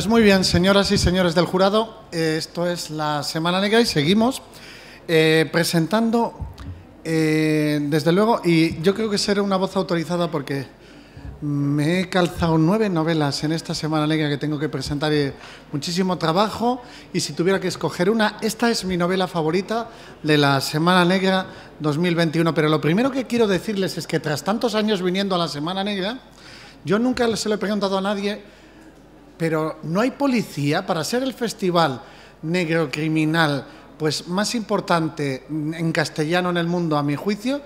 pues muy bien, señoras y señores del jurado, eh, esto es la Semana Negra y seguimos eh, presentando, eh, desde luego, y yo creo que seré una voz autorizada porque me he calzado nueve novelas en esta Semana Negra que tengo que presentar, y muchísimo trabajo, y si tuviera que escoger una, esta es mi novela favorita de la Semana Negra 2021, pero lo primero que quiero decirles es que tras tantos años viniendo a la Semana Negra, yo nunca se lo he preguntado a nadie pero no hay policía para ser el festival negro criminal pues más importante en castellano en el mundo a mi juicio.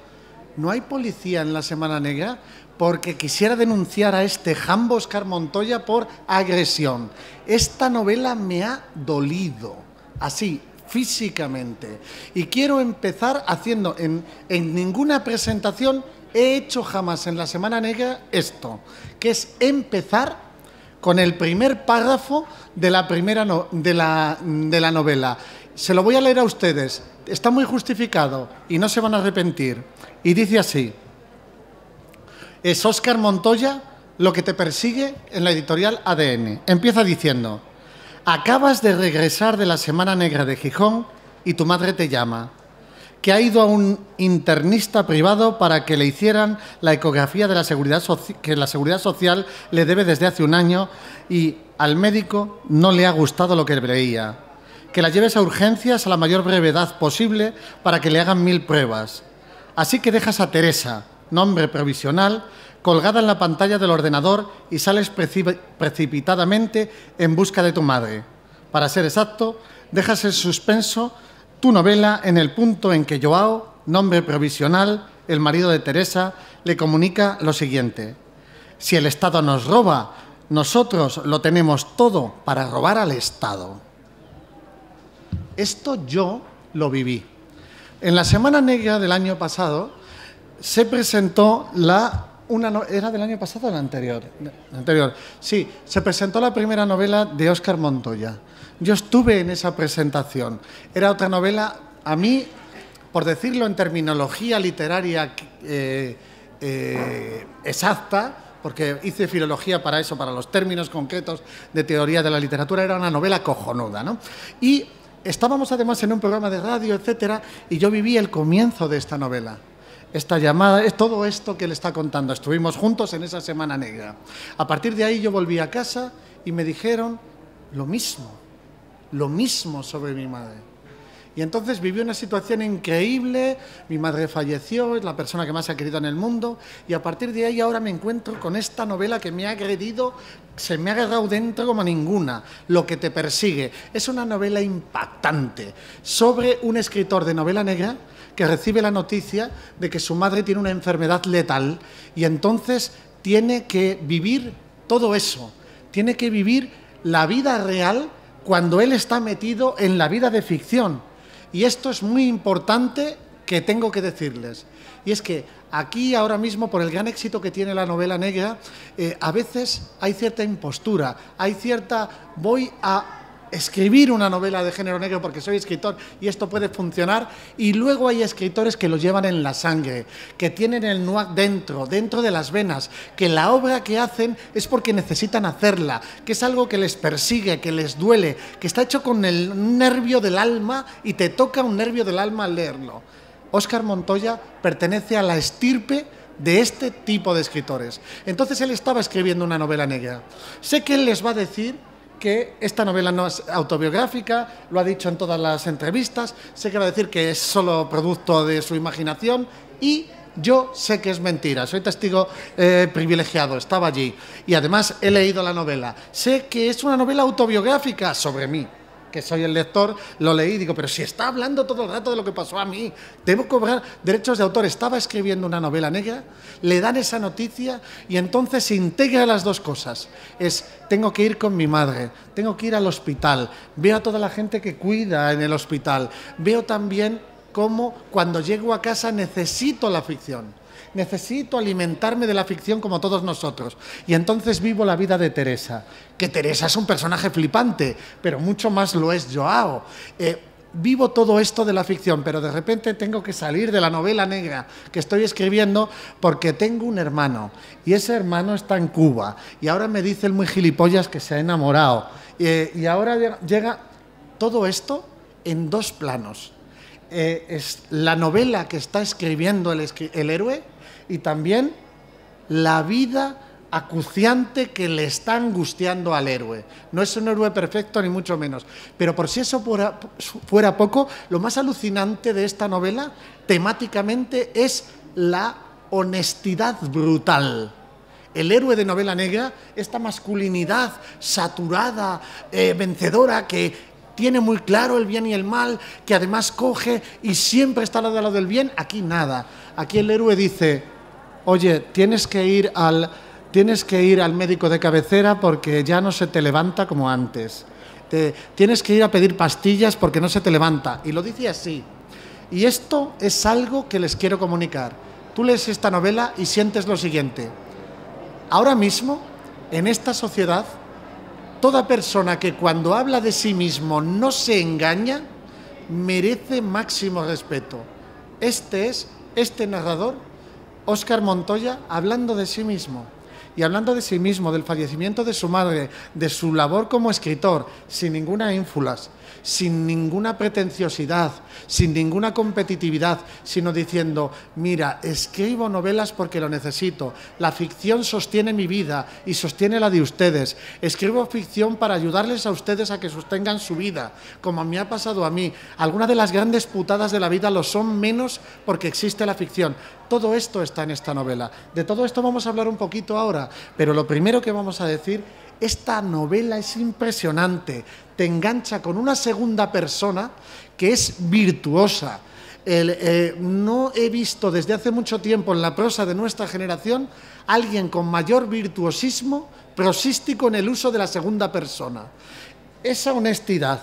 No hay policía en la Semana Negra porque quisiera denunciar a este Jambo Oscar Montoya por agresión. Esta novela me ha dolido, así, físicamente. Y quiero empezar haciendo, en, en ninguna presentación he hecho jamás en la Semana Negra esto, que es empezar con el primer párrafo de la, primera de, la, de la novela. Se lo voy a leer a ustedes. Está muy justificado y no se van a arrepentir. Y dice así. Es Óscar Montoya lo que te persigue en la editorial ADN. Empieza diciendo, acabas de regresar de la Semana Negra de Gijón y tu madre te llama que ha ido a un internista privado para que le hicieran la ecografía de la seguridad que la seguridad social le debe desde hace un año y al médico no le ha gustado lo que veía. Que la lleves a urgencias a la mayor brevedad posible para que le hagan mil pruebas. Así que dejas a Teresa, nombre provisional, colgada en la pantalla del ordenador y sales precipitadamente en busca de tu madre. Para ser exacto, dejas el suspenso tu novela en el punto en que Joao, nombre provisional, el marido de Teresa, le comunica lo siguiente. Si el Estado nos roba, nosotros lo tenemos todo para robar al Estado. Esto yo lo viví. En la Semana Negra del año pasado se presentó la... Una ¿Era del año pasado la anterior? anterior. Sí, se presentó la primera novela de Óscar Montoya, yo estuve en esa presentación. Era otra novela, a mí, por decirlo en terminología literaria eh, eh, exacta, porque hice filología para eso, para los términos concretos de teoría de la literatura, era una novela cojonuda, Y estábamos además en un programa de radio, etcétera, y yo viví el comienzo de esta novela. Esta llamada, es todo esto que le está contando. Estuvimos juntos en esa semana negra. A partir de ahí yo volví a casa y me dijeron lo mismo lo mismo sobre mi madre. Y entonces viví una situación increíble, mi madre falleció, es la persona que más ha querido en el mundo, y a partir de ahí ahora me encuentro con esta novela que me ha agredido, se me ha agarrado dentro como ninguna, lo que te persigue. Es una novela impactante sobre un escritor de novela negra que recibe la noticia de que su madre tiene una enfermedad letal y entonces tiene que vivir todo eso, tiene que vivir la vida real cuando él está metido en la vida de ficción. Y esto es muy importante que tengo que decirles. Y es que aquí ahora mismo, por el gran éxito que tiene la novela negra, eh, a veces hay cierta impostura, hay cierta voy a escribir una novela de género negro porque soy escritor y esto puede funcionar. Y luego hay escritores que lo llevan en la sangre, que tienen el noir dentro, dentro de las venas, que la obra que hacen es porque necesitan hacerla, que es algo que les persigue, que les duele, que está hecho con el nervio del alma y te toca un nervio del alma leerlo. Óscar Montoya pertenece a la estirpe de este tipo de escritores. Entonces él estaba escribiendo una novela negra. Sé que él les va a decir que esta novela no es autobiográfica, lo ha dicho en todas las entrevistas, sé que va a decir que es solo producto de su imaginación y yo sé que es mentira, soy testigo eh, privilegiado, estaba allí y además he leído la novela, sé que es una novela autobiográfica sobre mí que soy el lector, lo leí y digo, pero si está hablando todo el rato de lo que pasó a mí, que cobrar derechos de autor. Estaba escribiendo una novela negra, le dan esa noticia y entonces se integra las dos cosas. Es, tengo que ir con mi madre, tengo que ir al hospital, veo a toda la gente que cuida en el hospital, veo también cómo cuando llego a casa necesito la ficción Necesito alimentarme de la ficción como todos nosotros. Y entonces vivo la vida de Teresa. Que Teresa es un personaje flipante, pero mucho más lo es Joao. Eh, vivo todo esto de la ficción, pero de repente tengo que salir de la novela negra que estoy escribiendo porque tengo un hermano y ese hermano está en Cuba y ahora me dice el muy gilipollas que se ha enamorado eh, y ahora llega todo esto en dos planos. Eh, es la novela que está escribiendo el, héroe y también la vida acuciante que le está angustiando al héroe. No es un héroe perfecto, ni mucho menos. Pero por si eso fuera, poco, lo más alucinante de esta novela, temáticamente, es la honestidad brutal. El héroe de novela negra, esta masculinidad saturada, eh, vencedora, que tiene muy claro el bien y el mal, que además coge y siempre está al lado del bien, aquí nada. Aquí el héroe dice, oye, tienes que ir al, tienes que ir al médico de cabecera porque ya no se te levanta como antes. Te, tienes que ir a pedir pastillas porque no se te levanta. Y lo dice así. Y esto es algo que les quiero comunicar. Tú lees esta novela y sientes lo siguiente. Ahora mismo, en esta sociedad, toda persona que cuando habla de sí mismo no se engaña, merece máximo respeto. Este es, este narrador, Óscar Montoya, hablando de sí mismo. Y hablando de sí mismo, del fallecimiento de su madre, de su labor como escritor, sin ninguna ínfulas, sin ninguna pretenciosidad, sin ninguna competitividad, sino diciendo, mira, escribo novelas porque lo necesito, la ficción sostiene mi vida y sostiene la de ustedes, escribo ficción para ayudarles a ustedes a que sostengan su vida, como me ha pasado a mí. Algunas de las grandes putadas de la vida lo son menos porque existe la ficción. Todo esto está en esta novela. De todo esto vamos a hablar un poquito ahora, pero lo primero que vamos a decir esta novela es impresionante, te engancha con una segunda persona que es virtuosa. Eh, no he visto desde hace mucho tiempo en la prosa de nuestra generación alguien con mayor virtuosismo prosístico en el uso de la segunda persona. Esa honestidad,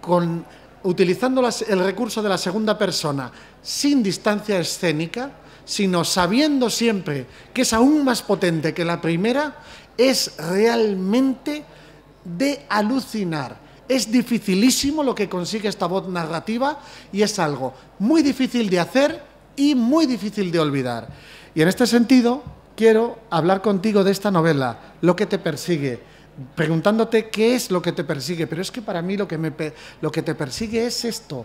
con, utilizando el recurso de la segunda persona sin distancia escénica, sino sabiendo siempre que es aún más potente que la primera, es realmente de alucinar. Es dificilísimo lo que consigue esta voz narrativa y es algo muy difícil de hacer y muy difícil de olvidar. Y en este sentido, quiero hablar contigo de esta novela, lo que te persigue, preguntándote qué es lo que te persigue, pero es que para mí lo que, lo que te persigue es esto.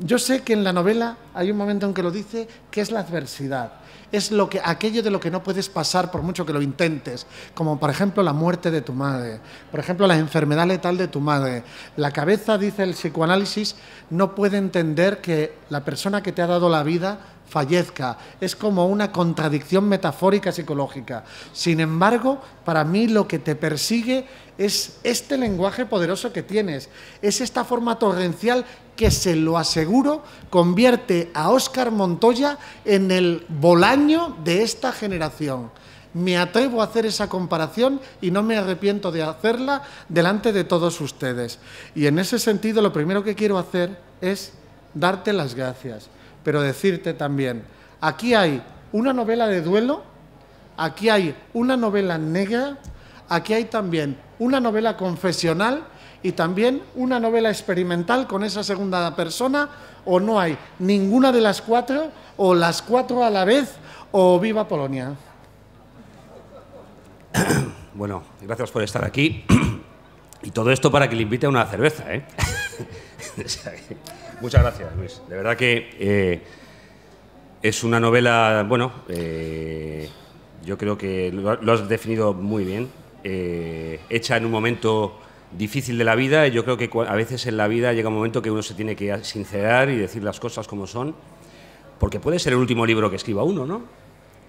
Yo sé que en la novela hay un momento en que lo dice, que es la adversidad es lo que, aquello de lo que no puedes pasar por mucho que lo intentes, como por ejemplo la muerte de tu madre, por ejemplo la enfermedad letal de tu madre. La cabeza, dice el psicoanálisis, no puede entender que la persona que te ha dado la vida fallezca. Es como una contradicción metafórica psicológica. Sin embargo, para mí lo que te persigue es este lenguaje poderoso que tienes, es esta forma torrencial que, se lo aseguro, convierte a Óscar Montoya en el bolaño de esta generación. Me atrevo a hacer esa comparación y no me arrepiento de hacerla delante de todos ustedes. Y en ese sentido, lo primero que quiero hacer es darte las gracias pero decirte también, aquí hay una novela de duelo, aquí hay una novela negra, aquí hay también una novela confesional y también una novela experimental con esa segunda persona, o no hay ninguna de las cuatro, o las cuatro a la vez, o viva Polonia. Bueno, gracias por estar aquí. Y todo esto para que le invite a una cerveza, ¿eh? Muchas gracias, Luis. De verdad que eh, es una novela, bueno, eh, yo creo que lo has definido muy bien, eh, hecha en un momento difícil de la vida y yo creo que a veces en la vida llega un momento que uno se tiene que sincerar y decir las cosas como son, porque puede ser el último libro que escriba uno, ¿no?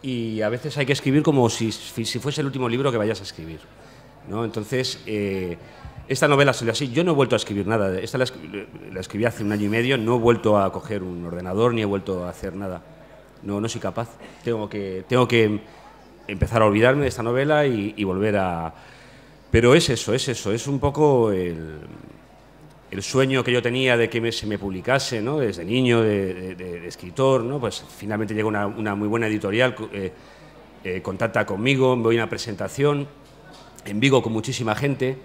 Y a veces hay que escribir como si fuese el último libro que vayas a escribir. Entonces, eh, esta novela salió así. Yo no he vuelto a escribir nada. Esta la, escribí hace un año y medio. No he vuelto a coger un ordenador ni he vuelto a hacer nada. No, no soy capaz. Tengo que, tengo que empezar a olvidarme de esta novela y, volver a... Pero es eso, es eso. Es un poco el, sueño que yo tenía de que me, se me publicase ¿no? desde niño, de, escritor. ¿no? Pues finalmente llega una, muy buena editorial, eh, eh, contacta conmigo, me voy a una presentación en Vigo con muchísima gente.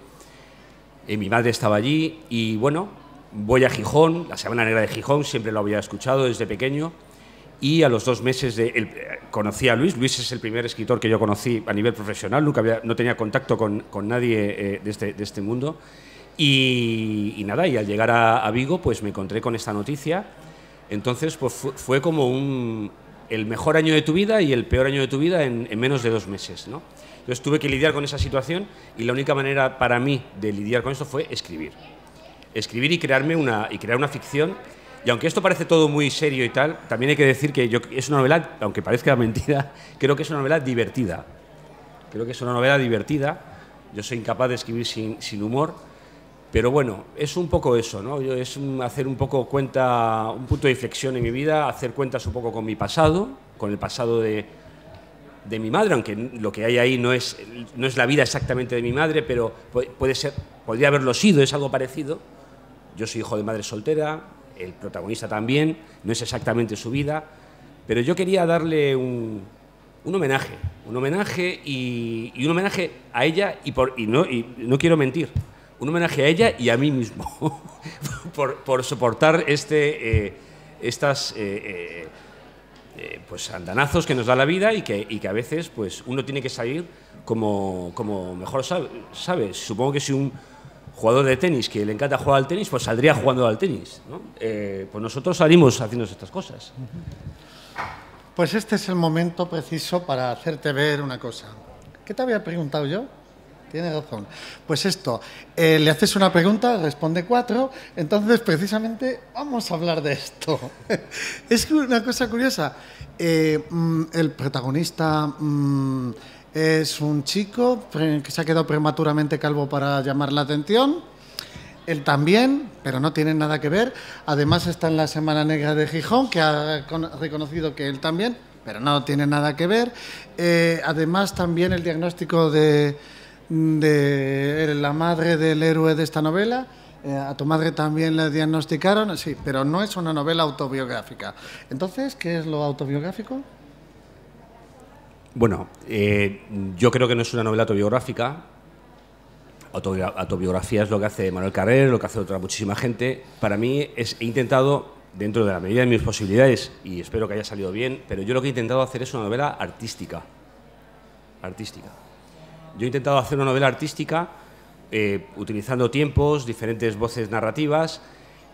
Eh, mi madre estaba allí y bueno, voy a Gijón, la Semana Negra de Gijón, siempre lo había escuchado desde pequeño. Y a los dos meses de, eh, conocí a Luis. Luis es el primer escritor que yo conocí a nivel profesional. Nunca había, no tenía contacto con, nadie eh, este, de, este, mundo. Y, nada, y al llegar a, Vigo, pues me encontré con esta noticia. Entonces, pues fue, como el mejor año de tu vida y el peor año de tu vida en, en menos de dos meses, ¿no? Entonces tuve que lidiar con esa situación y la única manera para mí de lidiar con esto fue escribir. Escribir y, crearme una, y crear una ficción. Y aunque esto parece todo muy serio y tal, también hay que decir que yo, es una novela, aunque parezca mentira, creo que es una novela divertida. Creo que es una novela divertida. Yo soy incapaz de escribir sin, sin humor. Pero bueno, es un poco eso, ¿no? es hacer un poco cuenta, un punto de inflexión en mi vida, hacer cuentas un poco con mi pasado, con el pasado de, de mi madre, aunque lo que hay ahí no es, no es la vida exactamente de mi madre, pero puede ser, podría haberlo sido, es algo parecido. Yo soy hijo de madre soltera, el protagonista también, no es exactamente su vida, pero yo quería darle un, homenaje, un homenaje y, un homenaje a ella y, por, y, no, no quiero mentir, un homenaje a ella y a mí mismo por, soportar este, eh, estas... Eh, eh, eh, pues andanazos que nos da la vida y que, y que a veces pues uno tiene que salir como, mejor sabe, Supongo que si un jugador de tenis que le encanta jugar al tenis, pues saldría jugando al tenis. Eh, pues nosotros salimos haciendo estas cosas. Pues este es el momento preciso para hacerte ver una cosa. ¿Qué te había preguntado yo? Tiene razón. Pues esto, eh, le haces una pregunta, responde cuatro, entonces precisamente vamos a hablar de esto. es una cosa curiosa. Eh, mm, el protagonista mm, es un chico que se ha quedado prematuramente calvo para llamar la atención. Él también, pero no tiene nada que ver. Además está en la Semana Negra de Gijón, que ha reconocido que él también, pero no tiene nada que ver. Eh, además también el diagnóstico de de la madre del héroe de esta novela. Eh, a tu madre también le diagnosticaron, sí, pero no es una novela autobiográfica. Entonces, ¿qué es lo autobiográfico? Bueno, eh, yo creo que no es una novela autobiográfica. Autobiografía es lo que hace Manuel Carrer, lo que hace otra muchísima gente. Para mí es, he intentado, dentro de la medida de mis posibilidades, y espero que haya salido bien, pero yo lo que he intentado hacer es una novela artística. Artística. Yo he intentado hacer una novela artística eh, utilizando tiempos, diferentes voces narrativas,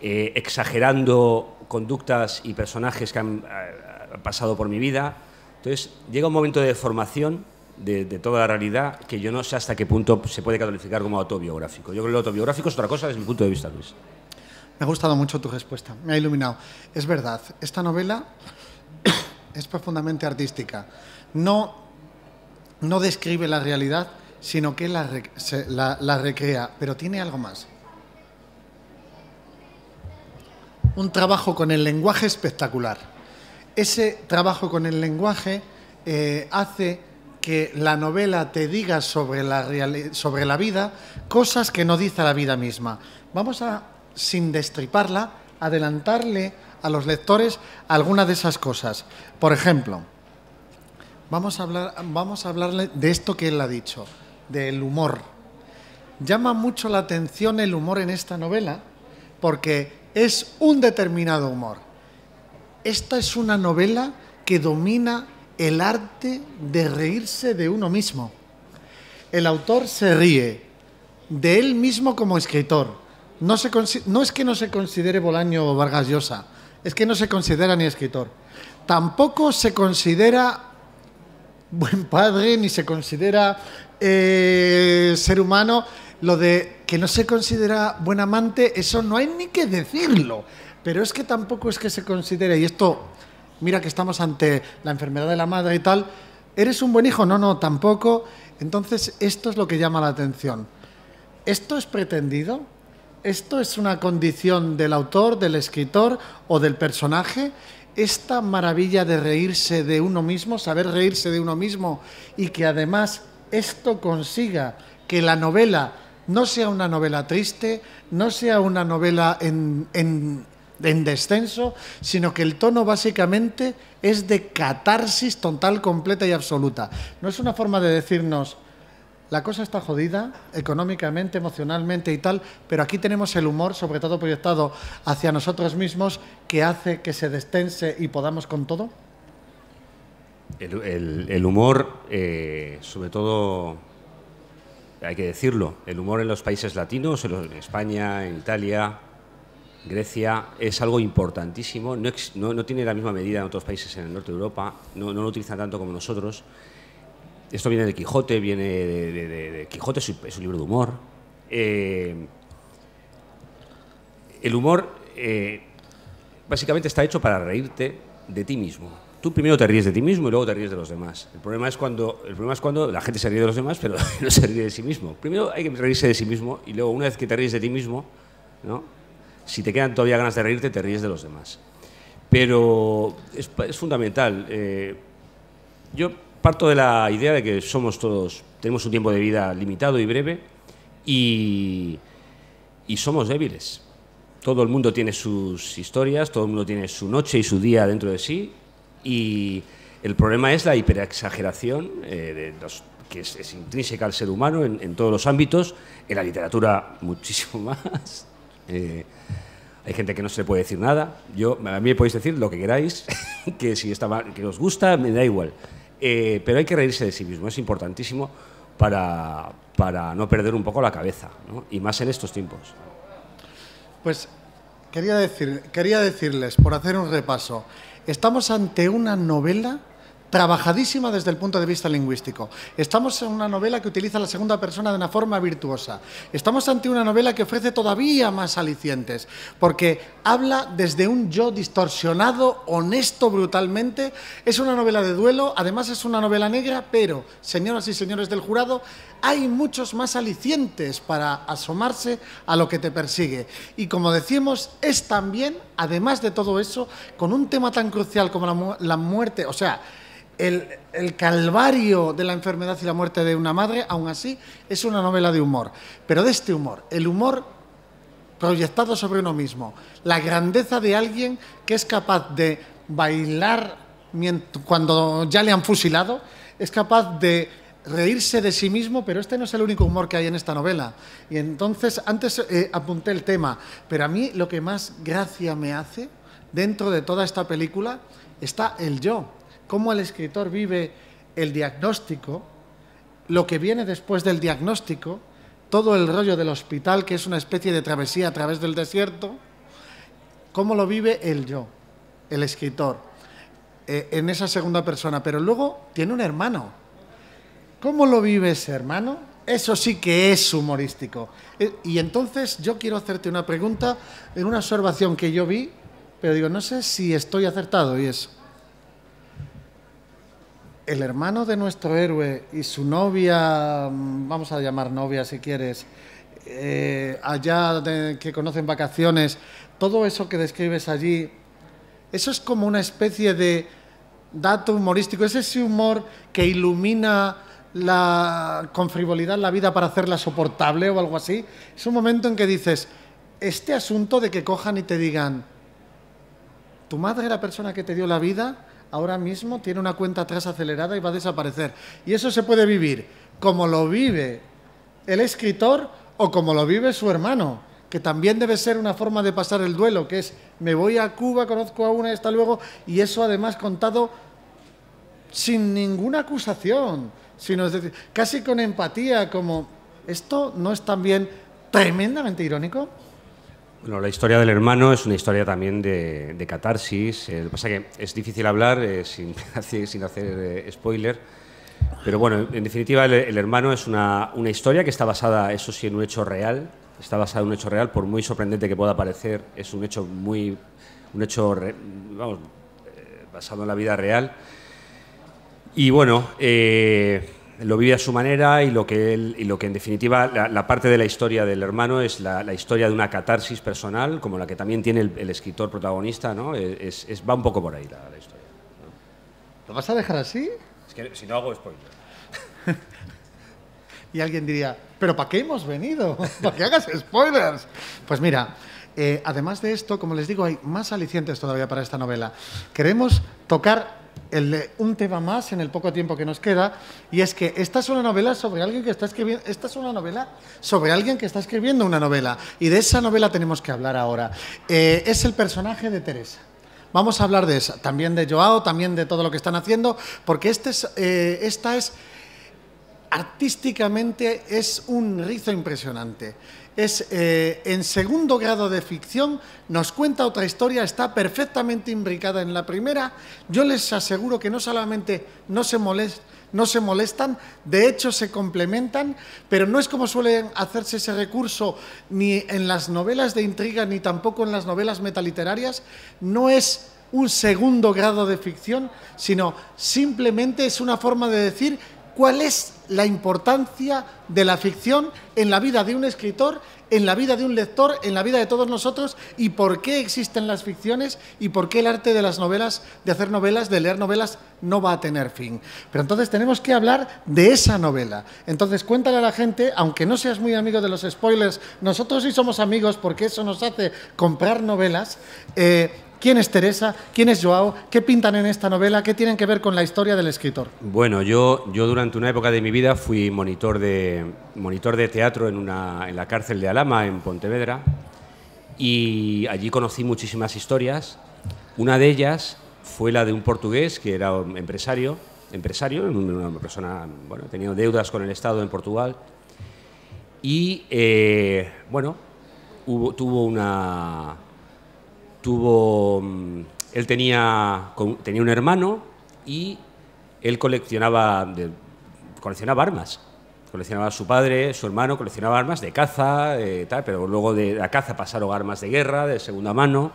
eh, exagerando conductas y personajes que eh, han, pasado por mi vida. Entonces llega un momento de deformación de, toda la realidad que yo no sé hasta qué punto se puede calificar como autobiográfico. Yo creo que lo autobiográfico es otra cosa desde mi punto de vista, Luis. Me ha gustado mucho tu respuesta, me ha iluminado. Es verdad, esta novela es profundamente artística. No no describe la realidad, sino que la, recrea, pero tiene algo más. Un trabajo con el lenguaje espectacular. Ese trabajo con el lenguaje eh, hace que la novela te diga sobre la, sobre la vida cosas que no dice la vida misma. Vamos a, sin destriparla, adelantarle a los lectores algunas de esas cosas. Por ejemplo, Vamos a, hablar, vamos a hablarle de esto que él ha dicho, del humor. Llama mucho la atención el humor en esta novela porque es un determinado humor. Esta es una novela que domina el arte de reírse de uno mismo. El autor se ríe de él mismo como escritor. No, se, no es que no se considere Bolaño o Vargas Llosa, es que no se considera ni escritor. Tampoco se considera buen padre ni se considera eh, ser humano. Lo de que no se considera buen amante, eso no hay ni que decirlo. Pero es que tampoco es que se considere, y esto, mira que estamos ante la enfermedad de la madre y tal, ¿eres un buen hijo? No, no, tampoco. Entonces, esto es lo que llama la atención. ¿Esto es pretendido? ¿Esto es una condición del autor, del escritor o del personaje? esta maravilla de reírse de uno mismo, saber reírse de uno mismo y que además esto consiga que la novela no sea una novela triste, no sea una novela en, descenso, sino que el tono básicamente es de catarsis total, completa y absoluta. No es una forma de decirnos, la cosa está jodida económicamente, emocionalmente y tal, pero aquí tenemos el humor, sobre todo proyectado hacia nosotros mismos, que hace que se destense y podamos con todo? El, humor, eh, sobre todo, hay que decirlo, el humor en los países latinos, en España, en Italia, Grecia, es algo importantísimo. No, tiene la misma medida en otros países en el norte de Europa, no, no lo utilizan tanto como nosotros esto viene de Quijote, viene de, Quijote, es un, libro de humor. Eh, el humor eh, básicamente está hecho para reírte de ti mismo. Tú primero te ríes de ti mismo y luego te ríes de los demás. El problema es cuando, el problema es cuando la gente se ríe de los demás, pero no se ríe de sí mismo. Primero hay que reírse de sí mismo y luego, una vez que te ríes de ti mismo, ¿no? si te quedan todavía ganas de reírte, te ríes de los demás. Pero es, fundamental. Eh, yo parto de la idea de que somos todos, tenemos un tiempo de vida limitado y breve y, somos débiles. Todo el mundo tiene sus historias, todo el mundo tiene su noche y su día dentro de sí y el problema es la hiperexageración eh, de que es, intrínseca al ser humano en, todos los ámbitos, en la literatura muchísimo más. Eh, hay gente que no se le puede decir nada. Yo, a mí me podéis decir lo que queráis, que si está que os gusta, me da igual. Eh, pero hay que reírse de sí mismo, es importantísimo para, para no perder un poco la cabeza, y más en estos tiempos. Pues quería, decir, quería decirles, por hacer un repaso, estamos ante una novela trabajadísima desde el punto de vista lingüístico. Estamos en una novela que utiliza la segunda persona de una forma virtuosa. Estamos ante una novela que ofrece todavía más alicientes, porque habla desde un yo distorsionado, honesto brutalmente. Es una novela de duelo, además es una novela negra, pero, señoras y señores del jurado, hay muchos más alicientes para asomarse a lo que te persigue. Y como decimos, es también, además de todo eso, con un tema tan crucial como la, la muerte, o sea, el, calvario de la enfermedad y la muerte de una madre, aún así, es una novela de humor. Pero de este humor, el humor proyectado sobre uno mismo, la grandeza de alguien que es capaz de bailar cuando ya le han fusilado, es capaz de reírse de sí mismo, pero este no es el único humor que hay en esta novela. Y entonces, antes eh, apunté el tema, pero a mí lo que más gracia me hace dentro de toda esta película está el yo cómo el escritor vive el diagnóstico, lo que viene después del diagnóstico, todo el rollo del hospital, que es una especie de travesía a través del desierto, cómo lo vive el yo, el escritor, eh, en esa segunda persona. Pero luego tiene un hermano. ¿Cómo lo vive ese hermano? Eso sí que es humorístico. Eh, y entonces yo quiero hacerte una pregunta en una observación que yo vi, pero digo, no sé si estoy acertado y eso el hermano de nuestro héroe y su novia, mm, vamos a llamar novia si quieres, eh, allá que conocen vacaciones, todo eso que describes allí, eso es como una especie de dato humorístico, es ese humor que ilumina la, con frivolidad la vida para hacerla soportable o algo así. Es un momento en que dices, este asunto de que cojan y te digan, tu madre la persona que te dio la vida, ahora mismo tiene una cuenta atrás acelerada y va a desaparecer. Y eso se puede vivir como lo vive el escritor o como lo vive su hermano, que también debe ser una forma de pasar el duelo, que es me voy a Cuba, conozco a una, hasta luego, y eso además contado sin ninguna acusación, sino casi con empatía, como esto no es también tremendamente irónico. Bueno, la historia del hermano es una historia también de, catarsis. Eh, lo que pasa es que es difícil hablar eh, sin, hacer eh, spoiler. Pero bueno, en definitiva, el, hermano es una, historia que está basada, eso sí, en un hecho real. Está basada en un hecho real, por muy sorprendente que pueda parecer, es un hecho muy. un hecho, vamos, basado en la vida real. Y bueno lo vive a su manera y lo que, él, y lo que en definitiva la, parte de la historia del hermano es la, historia de una catarsis personal, como la que también tiene el, escritor protagonista, ¿no? Es, va un poco por ahí la, historia. ¿Lo vas a dejar así? si no hago spoilers. y alguien diría, ¿pero para qué hemos venido? ¿Para que hagas spoilers? Pues mira, eh, además de esto, como les digo, hay más alicientes todavía para esta novela. Queremos tocar un tema más en el poco tiempo que nos queda, y es que esta es una novela sobre alguien que está escribiendo, esta es una novela sobre alguien que está escribiendo una novela, y de esa novela tenemos que hablar ahora. Eh, es el personaje de Teresa. Vamos a hablar de esa, también de Joao, también de todo lo que están haciendo, porque este es, eh, esta es artísticamente es un rizo impresionante es eh, en segundo grado de ficción, nos cuenta otra historia, está perfectamente imbricada en la primera. Yo les aseguro que no solamente no se, molestan, de hecho se complementan, pero no es como suelen hacerse ese recurso ni en las novelas de intriga ni tampoco en las novelas metaliterarias. No es un segundo grado de ficción, sino simplemente es una forma de decir cuál es la importancia de la ficción en la vida de un escritor, en la vida de un lector, en la vida de todos nosotros y por qué existen las ficciones y por qué el arte de las novelas, de hacer novelas, de leer novelas, no va a tener fin. Pero entonces tenemos que hablar de esa novela. Entonces cuéntale a la gente, aunque no seas muy amigo de los spoilers, nosotros sí somos amigos porque eso nos hace comprar novelas. Eh, ¿Quién es Teresa? ¿Quién es Joao? ¿Qué pintan en esta novela? ¿Qué tienen que ver con la historia del escritor? Bueno, yo, yo durante una época de mi vida fui monitor de, monitor de teatro en, en la cárcel de Alama, en Pontevedra, y allí conocí muchísimas historias. Una de ellas fue la de un portugués que era empresario, empresario, una persona, bueno, tenía deudas con el Estado en Portugal, y eh, bueno, hubo, tuvo una tuvo, mm, él tenía, tenía un hermano y él coleccionaba, coleccionaba armas. Coleccionaba a su padre, su hermano, coleccionaba armas de caza, eh, tal, pero luego de la caza pasaron armas de guerra, de segunda mano.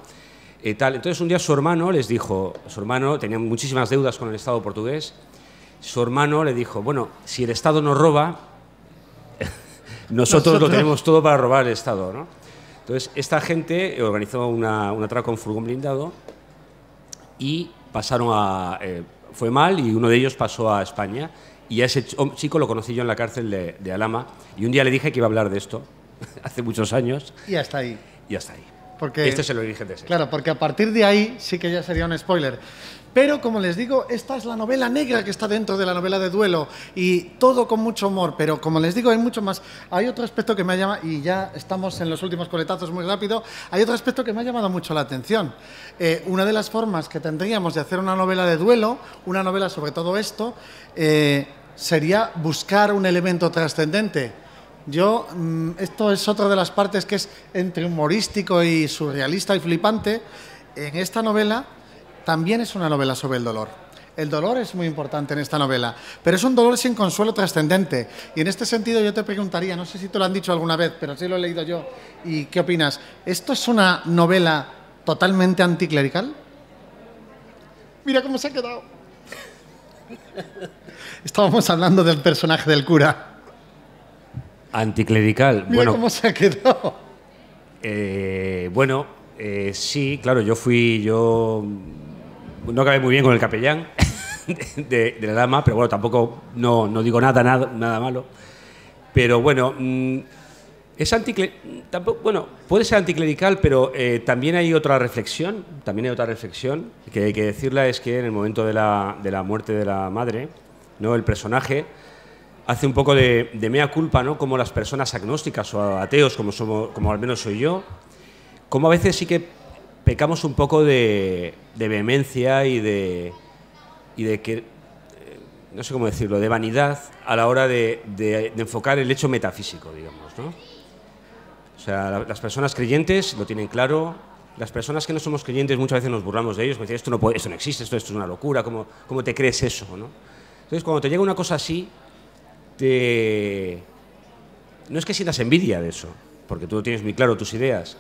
Eh, tal. Entonces un día su hermano les dijo, su hermano tenía muchísimas deudas con el Estado portugués, su hermano le dijo, bueno, si el Estado nos roba, nosotros, nosotros, lo tenemos todo para robar el Estado. ¿no? Entonces, esta gente organizó una, un atraco con furgón blindado y pasaron a... Eh, fue mal y uno de ellos pasó a España. Y a ese chico lo conocí yo en la cárcel de, de Alama. Y un día le dije que iba a hablar de esto, hace muchos años. Y hasta ahí. Y hasta ahí. Porque, este se lo de ese. Claro, porque a partir de ahí sí que ya sería un spoiler. Pero como les digo, esta es la novela negra que está dentro de la novela de duelo y todo con mucho humor, pero como les digo, hay mucho más. Hay otro aspecto que me ha llamado, y ya estamos en los últimos coletazos muy rápido, hay otro aspecto que me ha llamado mucho la atención. Eh, una de las formas que tendríamos de hacer una novela de duelo, una novela sobre todo esto, eh, sería buscar un elemento trascendente. Yo, mm, esto es otra de las partes que es entre humorístico y surrealista y flipante. En esta novela también es una novela sobre el dolor. El dolor es muy importante en esta novela, pero es un dolor sin consuelo trascendente. Y en este sentido yo te preguntaría, no sé si te lo han dicho alguna vez, pero sí lo he leído yo, ¿y qué opinas? ¿Esto es una novela totalmente anticlerical? Mira cómo se ha quedado. Estábamos hablando del personaje del cura. Anticlerical. bueno, cómo se eh, bueno, eh, sí, claro, yo fui, yo no acabé muy bien con el capellán de, la dama, pero bueno, tampoco no, no digo nada, nada, nada, malo. Pero bueno, mm, es tampoco, bueno, puede ser anticlerical, pero eh, también hay otra reflexión, también hay otra reflexión que hay que decirla, es que en el momento de la, de la muerte de la madre, ¿no? el personaje hace un poco de, mea culpa, ¿no? Como las personas agnósticas o ateos, como, somos, como al menos soy yo, como a veces sí que pecamos un poco de, vehemencia y de, y de que, eh, no sé cómo decirlo, de vanidad a la hora de, enfocar el hecho metafísico, digamos, ¿no? O sea, las personas creyentes lo tienen claro, las personas que no somos creyentes muchas veces nos burlamos de ellos, porque dicen, esto no, puede, no existe, esto, esto, es una locura, ¿cómo, ¿cómo te crees eso? ¿no? Entonces, cuando te llega una cosa así, este, no es que sientas envidia de eso, porque tú tienes muy claro tus ideas,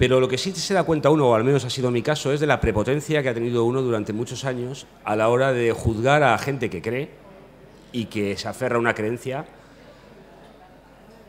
pero lo que sí se da cuenta uno, o al menos ha sido mi caso, es de la prepotencia que ha tenido uno durante muchos años a la hora de juzgar a gente que cree y que se aferra a una creencia.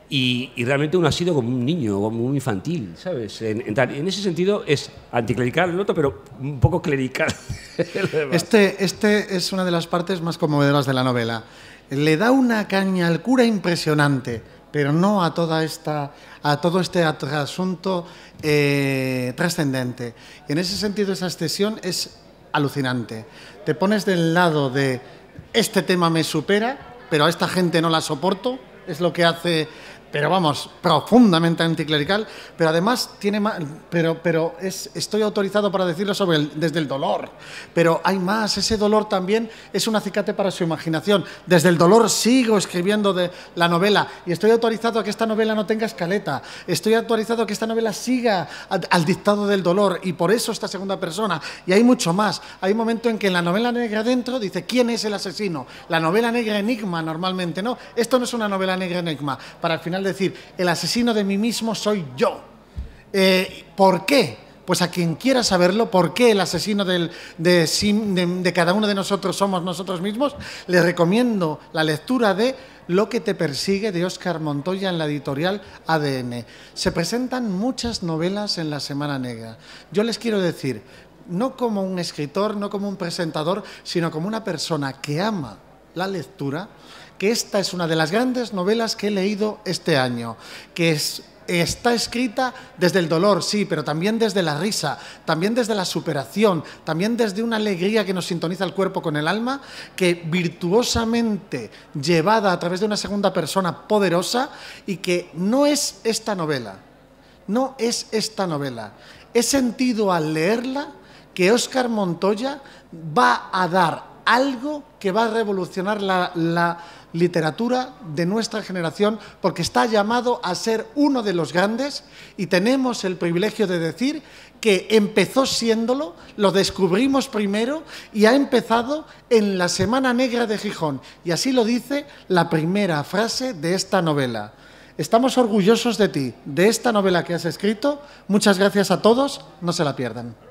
Y, realmente uno ha sido como un niño, como un infantil, ¿sabes? En, ese sentido es anticlerical el pero un poco clerical. este, este es una de las partes más conmovedoras de la novela le da una caña al cura impresionante, pero no a, toda esta, a todo este asunto eh, trascendente. Y en ese sentido esa excesión es alucinante. Te pones del lado de este tema me supera, pero a esta gente no la soporto, es lo que hace pero vamos, profundamente anticlerical, pero además tiene más, pero, pero es, estoy autorizado para decirlo sobre desde el dolor, pero hay más, ese dolor también es un acicate para su imaginación, desde el dolor sigo escribiendo de la novela y estoy autorizado a que esta novela no tenga escaleta, estoy autorizado a que esta novela siga al, dictado del dolor y por eso esta segunda persona, y hay mucho más, hay un momento en que la novela negra dentro dice quién es el asesino, la novela negra enigma normalmente, no, esto no es una novela negra enigma, para el final es decir, el asesino de mí mismo soy yo. Eh, ¿Por qué? Pues a quien quiera saberlo, por qué el asesino de, cada uno de nosotros somos nosotros mismos, les recomiendo la lectura de Lo que te persigue de Óscar Montoya en la editorial ADN. Se presentan muchas novelas en la Semana Negra. Yo les quiero decir, no como un escritor, no como un presentador, sino como una persona que ama la lectura, que esta es una de las grandes novelas que he leído este año, que es está escrita desde el dolor, sí, pero también desde la risa, también desde la superación, también desde una alegría que nos sintoniza el cuerpo con el alma, que virtuosamente llevada a través de una segunda persona poderosa y que no es esta novela, no es esta novela. He sentido al leerla que Óscar Montoya va a dar algo que va a revolucionar la, literatura de nuestra generación porque está llamado a ser uno de los grandes y tenemos el privilegio de decir que empezó siéndolo, lo descubrimos primero y ha empezado en la Semana Negra de Gijón. Y así lo dice la primera frase de esta novela. Estamos orgullosos de ti, de esta novela que has escrito. Muchas gracias a todos, no se la pierdan.